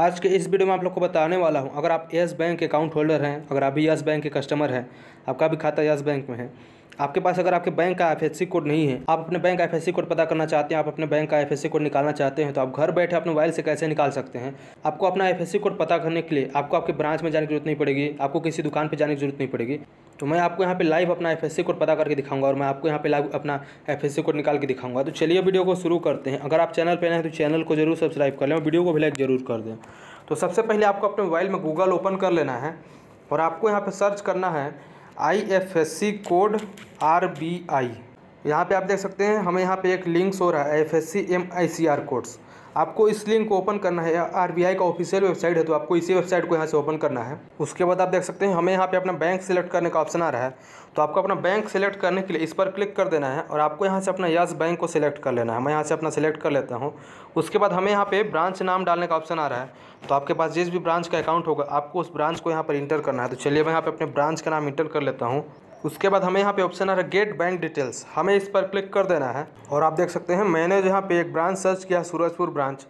आज के इस वीडियो में आप लोग को बताने वाला हूँ अगर आप येस बैंक अकाउंट होल्डर हैं अगर आप भी येस बैंक के कस्टमर हैं आपका भी खाता येस बैंक में है आपके पास अगर आपके बैंक का एफ कोड नहीं है आप अपने बैंक का एफ कोड पता करना चाहते हैं आप अपने बैंक का एफ कोड निकालना चाहते हैं तो आप घर बैठे अपने मोबाइल से कैसे निकाल सकते हैं आपको अपना एफ कोड पता करने के लिए आपको आपके ब्रांच में जाने की जरूरत नहीं पड़ेगी आपको किसी दुकान पर जाने की जरूरत नहीं पड़ेगी तो मैं आपको यहाँ पे लाइव अपना एफ कोड पता करके दिखाऊंगा और मैं आपको यहाँ पे लाइव अपना एफ कोड निकाल के दिखाऊंगा तो चलिए वीडियो को शुरू करते हैं अगर आप चैनल पर नए हैं तो चैनल को जरूर सब्सक्राइब कर लें और वीडियो को भी लाइक जरूर कर दें तो सबसे पहले आपको अपने मोबाइल में गूगल ओपन कर लेना है और आपको यहाँ पर सर्च करना है I F S C code R B I यहाँ पे आप देख सकते हैं हमें यहाँ पे एक लिंक शो रहा है F S C M I C R codes आपको इस लिंक को ओपन करना है आर बी आई का ऑफिशियल वेबसाइट है तो आपको इसी वेबसाइट को यहाँ से ओपन करना है उसके बाद आप देख सकते हैं हमें यहाँ पे अपना बैंक सेलेक्ट करने का ऑप्शन आ रहा है तो आपको अपना बैंक सेलेक्ट करने के लिए इस पर क्लिक कर देना है और आपको यहाँ से अपना यस बैंक को सिलेक्ट कर लेना है मैं यहाँ से अपना सेलेक्ट कर लेता हूँ उसके बाद हमें यहाँ पे ब्रांच नाम डालने का ऑप्शन आ रहा है तो आपके पास जिस भी ब्रांच का अकाउंट होगा आपको उस ब्रांच को यहाँ पर इंटर करना है तो चलिए मैं यहाँ पर अपने ब्रांच का नाम इंटर कर लेता हूँ उसके बाद हमें यहाँ पे ऑप्शन आ रहा है गेट बैंक डिटेल्स हमें इस पर क्लिक कर देना है और आप देख सकते हैं मैंने जहाँ पे एक ब्रांच सर्च किया सूरजपुर ब्रांच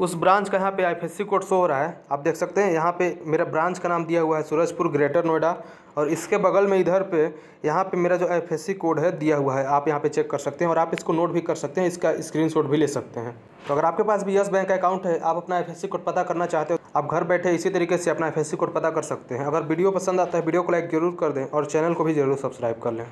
उस ब्रांच का यहाँ पे आईएफएससी कोड शो हो रहा है आप देख सकते हैं यहाँ पे मेरा ब्रांच का नाम दिया हुआ है सूरजपुर ग्रेटर नोएडा और इसके बगल में इधर पे यहाँ पे मेरा जो आईएफएससी कोड है दिया हुआ है आप यहाँ पे चेक कर सकते हैं और आप इसको नोट भी कर सकते हैं इसका शॉट भी ले सकते हैं तो अगर आपके पास भी यस बैंक का अकाउंट है आप अपना एफ कोड पता करना चाहते हो आप घर बैठे इसी तरीके से अपना एफ कोड पता कर सकते हैं अगर वीडियो पसंद आता है वीडियो को लाइक जरूर कर दें और चैनल को भी जरूर सब्सक्राइब कर लें